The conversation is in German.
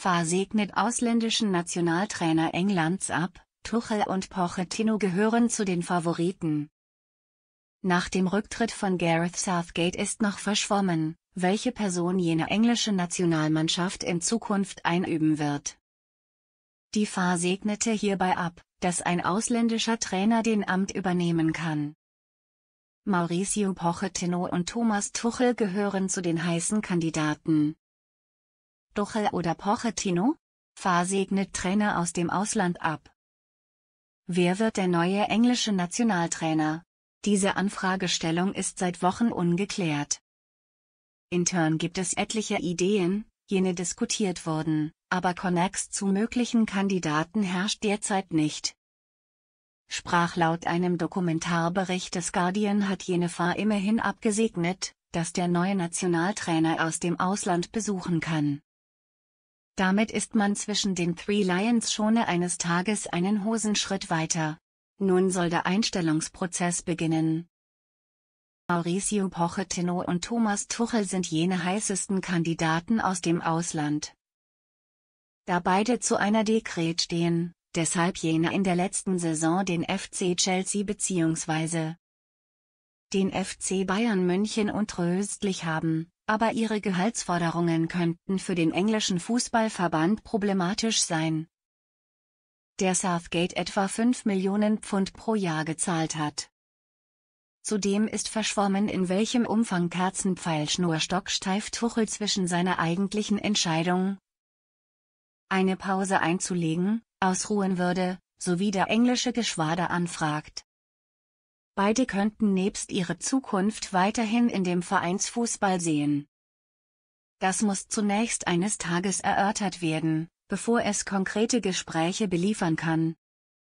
Favre segnet ausländischen Nationaltrainer Englands ab, Tuchel und Pochettino gehören zu den Favoriten. Nach dem Rücktritt von Gareth Southgate ist noch verschwommen, welche Person jene englische Nationalmannschaft in Zukunft einüben wird. Die FA segnete hierbei ab, dass ein ausländischer Trainer den Amt übernehmen kann. Mauricio Pochettino und Thomas Tuchel gehören zu den heißen Kandidaten. Tuchel oder Pochettino? Fahr segnet Trainer aus dem Ausland ab. Wer wird der neue englische Nationaltrainer? Diese Anfragestellung ist seit Wochen ungeklärt. Intern gibt es etliche Ideen, jene diskutiert wurden, aber Connex zu möglichen Kandidaten herrscht derzeit nicht. Sprach laut einem Dokumentarbericht des Guardian hat jene Fahr immerhin abgesegnet, dass der neue Nationaltrainer aus dem Ausland besuchen kann. Damit ist man zwischen den Three Lions schon eines Tages einen Hosenschritt weiter. Nun soll der Einstellungsprozess beginnen. Mauricio Pochettino und Thomas Tuchel sind jene heißesten Kandidaten aus dem Ausland. Da beide zu einer Dekret stehen, deshalb jene in der letzten Saison den FC Chelsea bzw. den FC Bayern München untröstlich haben, aber ihre Gehaltsforderungen könnten für den englischen Fußballverband problematisch sein. Der Southgate etwa 5 Millionen Pfund pro Jahr gezahlt hat. Zudem ist verschwommen, in welchem Umfang Kerzenpfeilschnur Stocksteif Tuchel zwischen seiner eigentlichen Entscheidung, eine Pause einzulegen, ausruhen würde, sowie der englische Geschwader anfragt. Beide könnten nebst ihre Zukunft weiterhin in dem Vereinsfußball sehen. Das muss zunächst eines Tages erörtert werden, bevor es konkrete Gespräche beliefern kann,